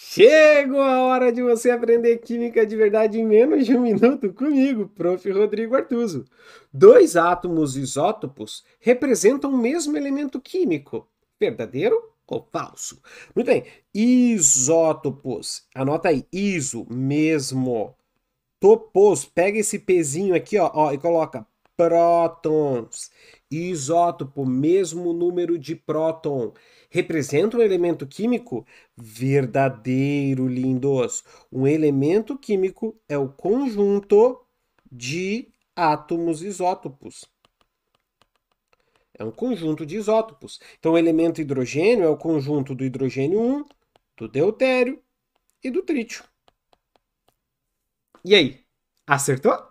Chegou a hora de você aprender química de verdade em menos de um minuto comigo, prof. Rodrigo Artuso. Dois átomos isótopos representam o mesmo elemento químico, verdadeiro ou falso? Muito bem, isótopos, anota aí, iso, mesmo, topos, pega esse pezinho aqui ó, ó e coloca prótons. Isótopo, mesmo número de próton. Representa um elemento químico? Verdadeiro, lindos. Um elemento químico é o conjunto de átomos isótopos. É um conjunto de isótopos. Então, o elemento hidrogênio é o conjunto do hidrogênio 1, do deutério e do trítio. E aí, acertou?